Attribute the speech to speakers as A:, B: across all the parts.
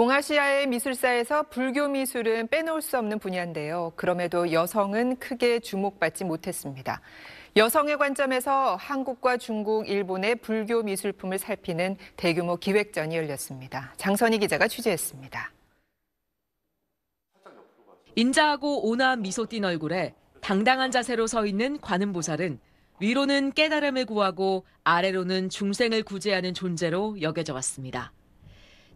A: 동아시아의 미술사에서 불교 미술은 빼놓을 수 없는 분야인데요. 그럼에도 여성은 크게 주목받지 못했습니다. 여성의 관점에서 한국과 중국, 일본의 불교 미술품을 살피는 대규모 기획전이 열렸습니다. 장선희 기자가 취재했습니다. 인자하고 온화한 미소
B: 띈 얼굴에 당당한 자세로 서 있는 관음보살은 위로는 깨달음을 구하고 아래로는 중생을 구제하는 존재로 여겨져 왔습니다.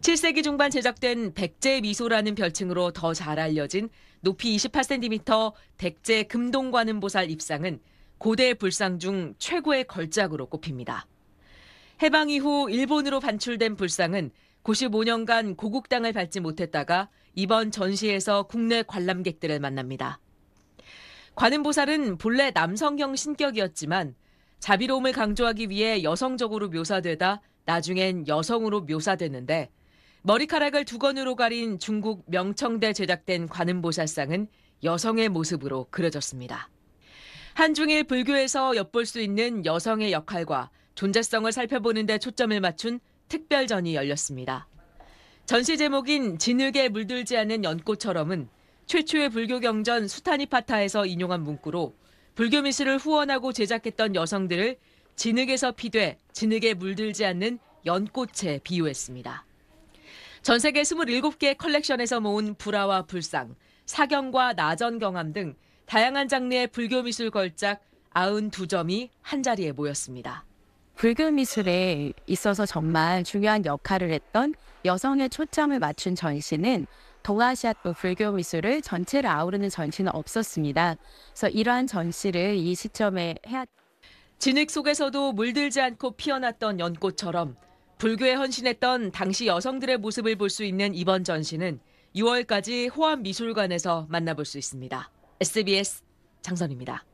B: 7세기 중반 제작된 백제 미소라는 별칭으로 더 잘 알려진 높이 28cm 백제 금동관음 보살 입상은 고대 불상 중 최고의 걸작으로 꼽힙니다. 해방 이후 일본으로 반출된 불상은 95년간 고국 당을 밟지 못했다가 이번 전시에서 국내 관람객들을 만납니다. 관음보살은 본래 남성형 신격이었지만 자비로움을 강조하기 위해 여성적으로 묘사되다 나중엔 여성으로 묘사됐는데 머리카락을 두건으로 가린 중국 명청대 제작된 관음보살상은 여성의 모습으로 그려졌습니다. 한중일 불교에서 엿볼 수 있는 여성의 역할과 존재성을 살펴보는 데 초점을 맞춘 특별전이 열렸습니다. 전시 제목인 진흙에 물들지 않은 연꽃처럼은 최초의 불교 경전 수타니파타에서 인용한 문구로 불교 미술을 후원하고 제작했던 여성들을 진흙에서 피되 진흙에 물들지 않는 연꽃에 비유했습니다. 전 세계 27개 컬렉션에서 모은 불화와 불상, 사경과 나전 경함 등 다양한 장르의 불교 미술 걸작 92점이 한자리에 모였습니다.
C: 불교 미술에 있어서 정말 중요한 역할을 했던 여성의 초점을 맞춘 전시는 동아시아도 불교 미술을 전체를 아우르는 전시는 없었습니다. 그래서 이러한 전시를 이 시점에 해야
B: 진흙 속에서도 물들지 않고 피어났던 연꽃처럼 불교에 헌신했던 당시 여성들의 모습을 볼 수 있는 이번 전시는 6월까지 호암미술관에서 만나볼 수 있습니다.
A: SBS 장선입니다.